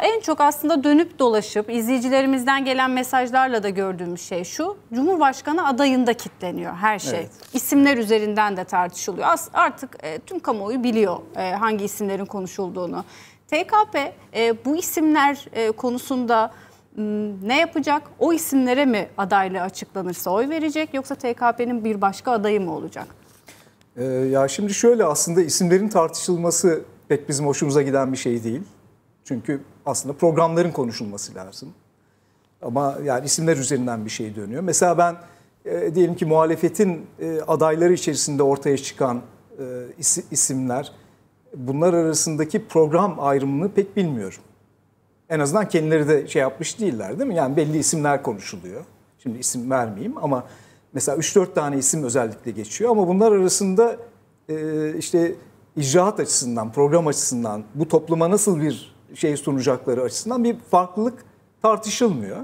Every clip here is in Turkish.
En çok aslında dönüp dolaşıp izleyicilerimizden gelen mesajlarla da gördüğüm şey şu. Cumhurbaşkanı adayında kitleniyor her şey. Evet. İsimler üzerinden de tartışılıyor. As artık e, tüm kamuoyu biliyor e, hangi isimlerin konuşulduğunu. TKP e, bu isimler e, konusunda ne yapacak? O isimlere mi adaylığı açıklanırsa oy verecek yoksa TKP'nin bir başka adayı mı olacak? Ee, ya şimdi şöyle aslında isimlerin tartışılması pek bizim hoşumuza giden bir şey değil. Çünkü aslında programların konuşulması lazım. Ama yani isimler üzerinden bir şey dönüyor. Mesela ben e, diyelim ki muhalefetin e, adayları içerisinde ortaya çıkan e, is, isimler bunlar arasındaki program ayrımını pek bilmiyorum. En azından kendileri de şey yapmış değiller değil mi? Yani belli isimler konuşuluyor. Şimdi isim vermeyeyim ama mesela 3-4 tane isim özellikle geçiyor ama bunlar arasında e, işte icraat açısından, program açısından bu topluma nasıl bir şey sunacakları açısından bir farklılık tartışılmıyor.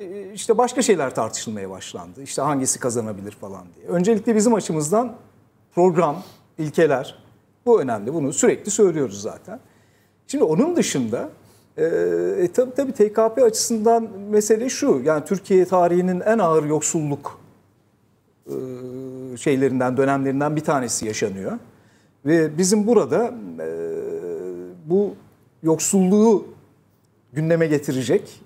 Ee, işte başka şeyler tartışılmaya başlandı. İşte hangisi kazanabilir falan diye. Öncelikle bizim açımızdan program, ilkeler bu önemli. Bunu sürekli söylüyoruz zaten. Şimdi onun dışında e, e tabii tabii TKP açısından mesele şu. Yani Türkiye tarihinin en ağır yoksulluk e, şeylerinden, dönemlerinden bir tanesi yaşanıyor. Ve bizim burada e, bu yoksulluğu gündeme getirecek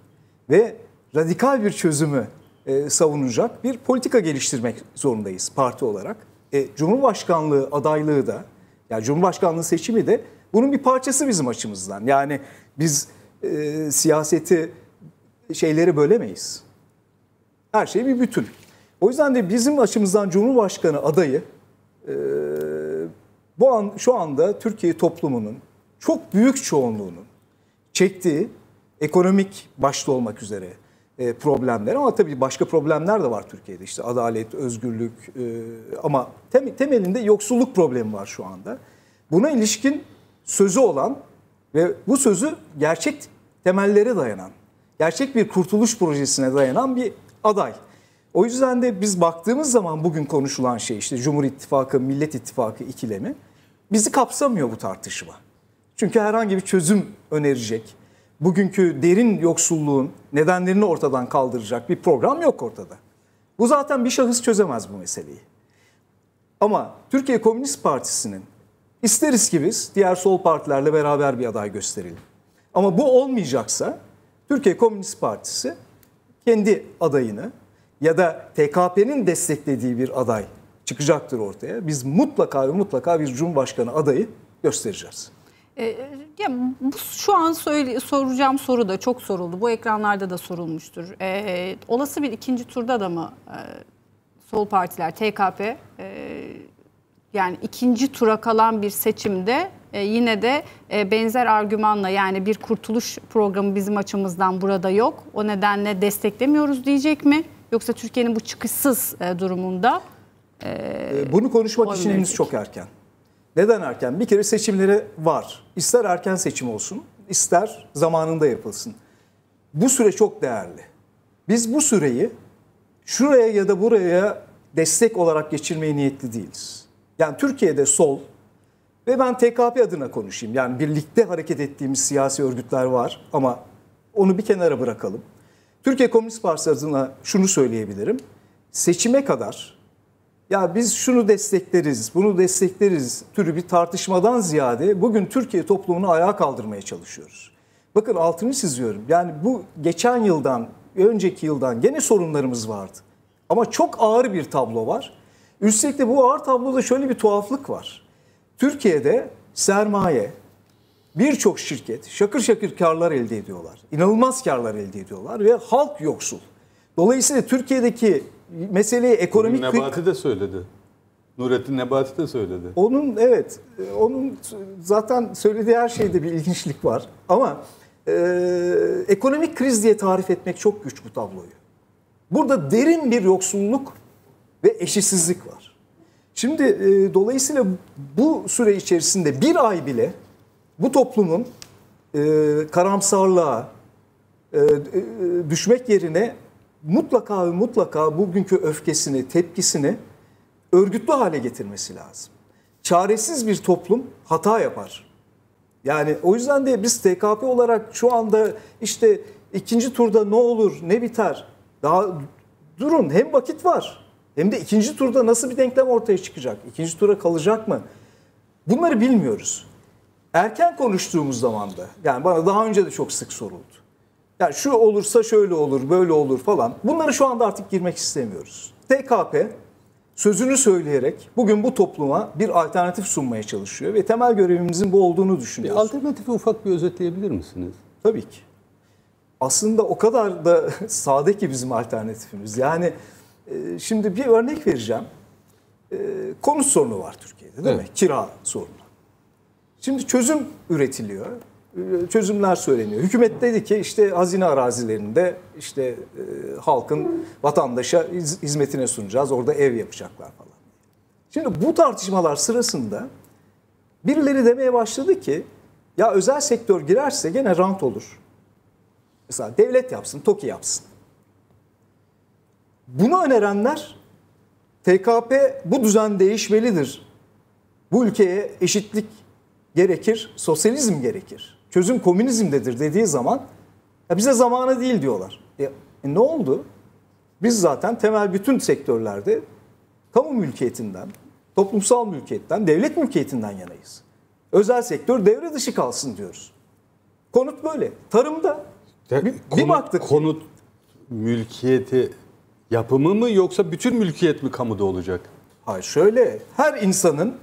ve radikal bir çözümü e, savunacak bir politika geliştirmek zorundayız parti olarak. E, Cumhurbaşkanlığı adaylığı da, yani Cumhurbaşkanlığı seçimi de bunun bir parçası bizim açımızdan. Yani biz e, siyaseti şeyleri bölemeyiz. Her şey bir bütün. O yüzden de bizim açımızdan Cumhurbaşkanı adayı e, bu an şu anda Türkiye toplumunun çok büyük çoğunluğunun çektiği ekonomik başta olmak üzere e, problemler ama tabii başka problemler de var Türkiye'de işte adalet, özgürlük e, ama tem, temelinde yoksulluk problemi var şu anda. Buna ilişkin sözü olan ve bu sözü gerçek temellere dayanan, gerçek bir kurtuluş projesine dayanan bir aday. O yüzden de biz baktığımız zaman bugün konuşulan şey işte Cumhur İttifakı, Millet İttifakı ikilemi bizi kapsamıyor bu tartışma. Çünkü herhangi bir çözüm önerecek, bugünkü derin yoksulluğun nedenlerini ortadan kaldıracak bir program yok ortada. Bu zaten bir şahıs çözemez bu meseleyi. Ama Türkiye Komünist Partisi'nin isteriz ki biz diğer sol partilerle beraber bir aday gösterelim. Ama bu olmayacaksa Türkiye Komünist Partisi kendi adayını ya da TKP'nin desteklediği bir aday çıkacaktır ortaya. Biz mutlaka ve mutlaka bir Cumhurbaşkanı adayı göstereceğiz. E, ya bu şu an söyle, soracağım soru da çok soruldu. Bu ekranlarda da sorulmuştur. E, olası bir ikinci turda da mı e, sol partiler TKP e, yani ikinci tura kalan bir seçimde e, yine de e, benzer argümanla yani bir kurtuluş programı bizim açımızdan burada yok. O nedenle desteklemiyoruz diyecek mi? Yoksa Türkiye'nin bu çıkışsız e, durumunda e, e bunu konuşmak için çok erken. Neden erken? Bir kere seçimleri var. İster erken seçim olsun, ister zamanında yapılsın. Bu süre çok değerli. Biz bu süreyi şuraya ya da buraya destek olarak geçirmeye niyetli değiliz. Yani Türkiye'de sol ve ben TKP adına konuşayım. Yani birlikte hareket ettiğimiz siyasi örgütler var ama onu bir kenara bırakalım. Türkiye Komünist Partisi adına şunu söyleyebilirim. Seçime kadar ya biz şunu destekleriz, bunu destekleriz türü bir tartışmadan ziyade bugün Türkiye toplumunu ayağa kaldırmaya çalışıyoruz. Bakın altını çiziyorum. Yani bu geçen yıldan, önceki yıldan gene sorunlarımız vardı. Ama çok ağır bir tablo var. Üstelik de bu ağır tabloda şöyle bir tuhaflık var. Türkiye'de sermaye, birçok şirket şakır şakır karlar elde ediyorlar. İnanılmaz karlar elde ediyorlar ve halk yoksul. Dolayısıyla Türkiye'deki meseleyi ekonomik... Nebati de söyledi. Nurettin Nebati de söyledi. Onun evet, onun zaten söylediği her şeyde bir ilginçlik var. Ama e, ekonomik kriz diye tarif etmek çok güç bu tabloyu. Burada derin bir yoksulluk ve eşitsizlik var. Şimdi e, dolayısıyla bu süre içerisinde bir ay bile bu toplumun e, karamsarlığa e, e düşmek yerine mutlaka ve mutlaka bugünkü öfkesini, tepkisini örgütlü hale getirmesi lazım. Çaresiz bir toplum hata yapar. Yani o yüzden de biz TKP olarak şu anda işte ikinci turda ne olur, ne biter? Daha durun hem vakit var hem de ikinci turda nasıl bir denklem ortaya çıkacak? İkinci tura kalacak mı? Bunları bilmiyoruz. Erken konuştuğumuz zamanda, yani bana daha önce de çok sık soruldu yani şu olursa şöyle olur, böyle olur falan. Bunları şu anda artık girmek istemiyoruz. TKP sözünü söyleyerek bugün bu topluma bir alternatif sunmaya çalışıyor ve temel görevimizin bu olduğunu düşünüyoruz. Bir alternatifi ufak bir özetleyebilir misiniz? Tabii ki. Aslında o kadar da sade ki bizim alternatifimiz. Yani e, şimdi bir örnek vereceğim. E, konut sorunu var Türkiye'de değil evet. mi? Kira sorunu. Şimdi çözüm üretiliyor çözümler söyleniyor. Hükümet dedi ki işte hazine arazilerinde işte e, halkın vatandaşa hizmetine sunacağız. Orada ev yapacaklar falan. Şimdi bu tartışmalar sırasında birileri demeye başladı ki ya özel sektör girerse gene rant olur. Mesela devlet yapsın, TOKİ yapsın. Bunu önerenler TKP bu düzen değişmelidir. Bu ülkeye eşitlik gerekir, sosyalizm gerekir çözüm komünizmdedir dediği zaman ya bize zamanı değil diyorlar. E, e ne oldu? Biz zaten temel bütün sektörlerde kamu mülkiyetinden, toplumsal mülkiyetten, devlet mülkiyetinden yanayız. Özel sektör devre dışı kalsın diyoruz. Konut böyle. Tarımda ya, bir, konut, bir baktık. Konut mülkiyeti yapımı mı yoksa bütün mülkiyet mi kamuda olacak? Hayır şöyle her insanın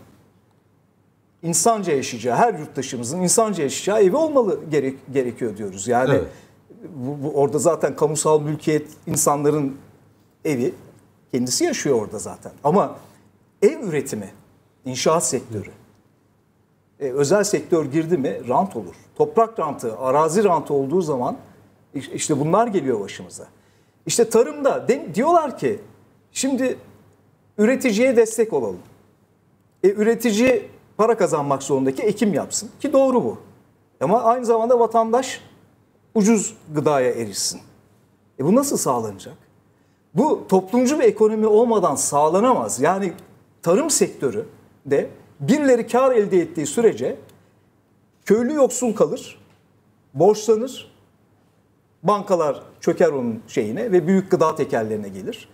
insanca yaşayacağı, her yurttaşımızın insanca yaşayacağı evi olmalı gerek, gerekiyor diyoruz. Yani evet. bu, bu, orada zaten kamusal mülkiyet insanların evi kendisi yaşıyor orada zaten. Ama ev üretimi, inşaat sektörü, e, özel sektör girdi mi rant olur. Toprak rantı, arazi rantı olduğu zaman işte bunlar geliyor başımıza. İşte tarımda de, diyorlar ki şimdi üreticiye destek olalım. E, üretici para kazanmak zorundaki ekim yapsın. Ki doğru bu. Ama aynı zamanda vatandaş ucuz gıdaya erişsin. E bu nasıl sağlanacak? Bu toplumcu bir ekonomi olmadan sağlanamaz. Yani tarım sektörü de birileri kar elde ettiği sürece köylü yoksul kalır, borçlanır, bankalar çöker onun şeyine ve büyük gıda tekerlerine gelir.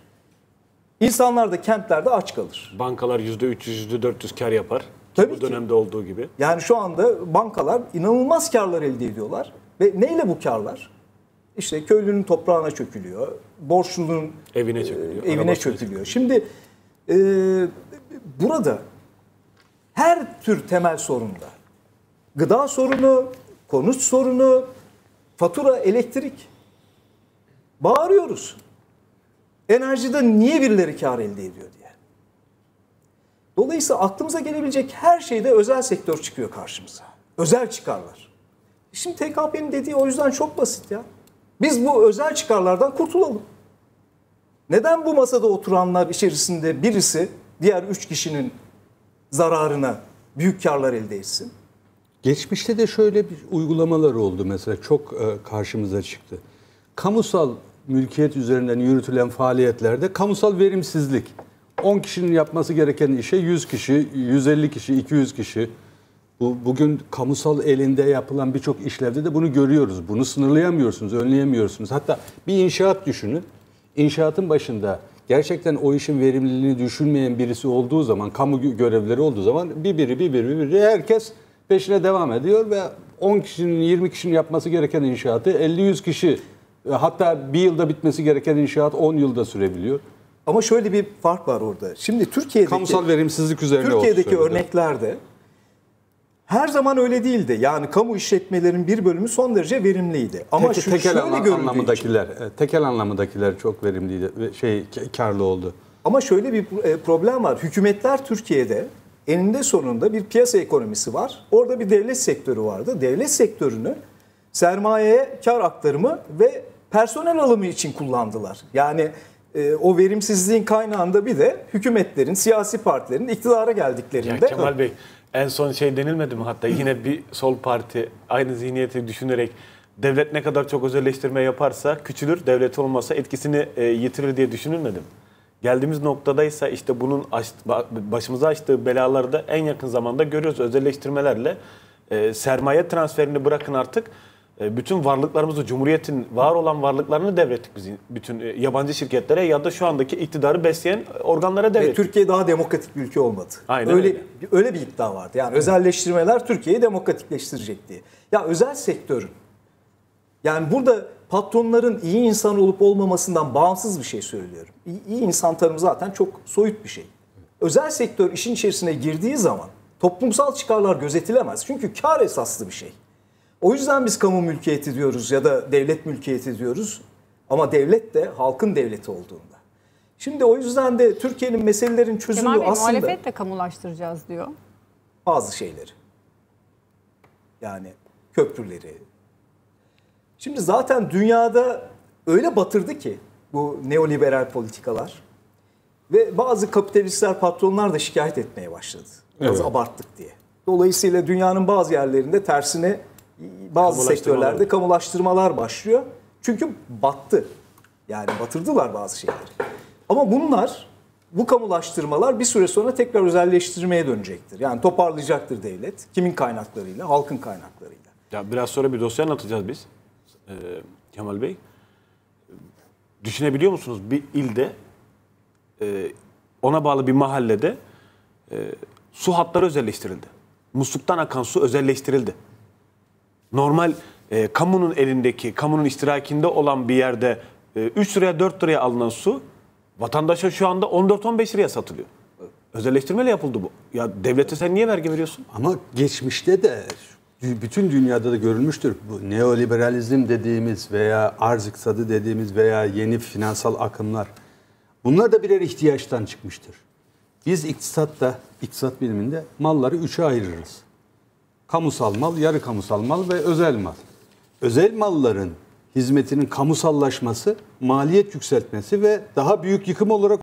İnsanlar da kentlerde aç kalır. Bankalar %300, %400 kar yapar. Tabii bu ki. dönemde olduğu gibi. Yani şu anda bankalar inanılmaz karlar elde ediyorlar. Ve neyle bu karlar? İşte köylünün toprağına çökülüyor. Borçlunun evine çökülüyor. E, evine çökülüyor. çökülüyor. Şimdi e, burada her tür temel sorunda gıda sorunu, konut sorunu, fatura, elektrik bağırıyoruz. Enerjide niye birileri kar elde ediyor diye. Dolayısıyla aklımıza gelebilecek her şeyde özel sektör çıkıyor karşımıza. Özel çıkarlar. Şimdi TKP'nin dediği o yüzden çok basit ya. Biz bu özel çıkarlardan kurtulalım. Neden bu masada oturanlar içerisinde birisi diğer üç kişinin zararına büyük karlar elde etsin? Geçmişte de şöyle bir uygulamalar oldu mesela çok e, karşımıza çıktı. Kamusal mülkiyet üzerinden yürütülen faaliyetlerde kamusal verimsizlik 10 kişinin yapması gereken işe 100 kişi, 150 kişi, 200 kişi. Bu bugün kamusal elinde yapılan birçok işlevde de bunu görüyoruz. Bunu sınırlayamıyorsunuz, önleyemiyorsunuz. Hatta bir inşaat düşünün. İnşaatın başında gerçekten o işin verimliliğini düşünmeyen birisi olduğu zaman, kamu görevleri olduğu zaman bir biri bir biri bir biri herkes peşine devam ediyor ve 10 kişinin 20 kişinin yapması gereken inşaatı 50-100 kişi e, hatta bir yılda bitmesi gereken inşaat 10 yılda sürebiliyor. Ama şöyle bir fark var orada. Şimdi Türkiye'deki kamusal verimsizlik üzerine Türkiye'deki örneklerde her zaman öyle değildi. Yani kamu işletmelerinin bir bölümü son derece verimliydi. Ama Tek, şu tekel şöyle anla, anlamındakiler, için, e, tekel anlamındakiler çok verimliydi ve şey karlı oldu. Ama şöyle bir e, problem var. Hükümetler Türkiye'de eninde sonunda bir piyasa ekonomisi var. Orada bir devlet sektörü vardı. Devlet sektörünü sermayeye kar aktarımı ve personel alımı için kullandılar. Yani ee, o verimsizliğin kaynağında bir de hükümetlerin, siyasi partilerin iktidara geldiklerinde... Ya Kemal Bey en son şey denilmedi mi hatta yine bir sol parti aynı zihniyeti düşünerek devlet ne kadar çok özelleştirme yaparsa küçülür, devlet olmasa etkisini e, yitirir diye düşünülmedi mi? Geldiğimiz noktadaysa işte bunun aç, başımıza açtığı belaları da en yakın zamanda görüyoruz. Özelleştirmelerle e, sermaye transferini bırakın artık e, bütün varlıklarımızı, Cumhuriyet'in var olan varlıklarını devrettik biz bütün e, yabancı şirketlere ya da şu andaki iktidarı besleyen organlara devrettik. Ve Türkiye daha demokratik bir ülke olmadı. Aynen öyle. Öyle, öyle bir iddia vardı. Yani özelleştirmeler Türkiye'yi demokratikleştirecek diye. Ya özel sektörün, yani burada patronların iyi insan olup olmamasından bağımsız bir şey söylüyorum. İyi, iyi insan tanımı zaten çok soyut bir şey. Özel sektör işin içerisine girdiği zaman toplumsal çıkarlar gözetilemez. Çünkü kar esaslı bir şey. O yüzden biz kamu mülkiyeti diyoruz ya da devlet mülkiyeti diyoruz. Ama devlet de halkın devleti olduğunda. Şimdi o yüzden de Türkiye'nin meselelerin çözümü Kemal Bey, aslında... muhalefet de kamulaştıracağız diyor. Bazı şeyleri. Yani köprüleri. Şimdi zaten dünyada öyle batırdı ki bu neoliberal politikalar. Ve bazı kapitalistler, patronlar da şikayet etmeye başladı. Biraz evet. abarttık diye. Dolayısıyla dünyanın bazı yerlerinde tersine bazı sektörlerde kamulaştırmalar başlıyor. Çünkü battı. Yani batırdılar bazı şeyleri. Ama bunlar bu kamulaştırmalar bir süre sonra tekrar özelleştirmeye dönecektir. Yani toparlayacaktır devlet. Kimin kaynaklarıyla? Halkın kaynaklarıyla. Ya biraz sonra bir dosya anlatacağız biz. Ee, Kemal Bey. Düşünebiliyor musunuz bir ilde e, ona bağlı bir mahallede e, su hatları özelleştirildi. Musluktan akan su özelleştirildi normal e, kamunun elindeki, kamunun istirakinde olan bir yerde e, 3 liraya 4 liraya alınan su vatandaşa şu anda 14-15 liraya satılıyor. Özelleştirmeyle yapıldı bu. Ya devlete sen niye vergi veriyorsun? Ama geçmişte de bütün dünyada da görülmüştür. Bu neoliberalizm dediğimiz veya arz iktisadı dediğimiz veya yeni finansal akımlar bunlar da birer ihtiyaçtan çıkmıştır. Biz iktisatta, iktisat biliminde malları üçe ayırırız kamusal mal, yarı kamusal mal ve özel mal. Özel malların hizmetinin kamusallaşması, maliyet yükseltmesi ve daha büyük yıkım olarak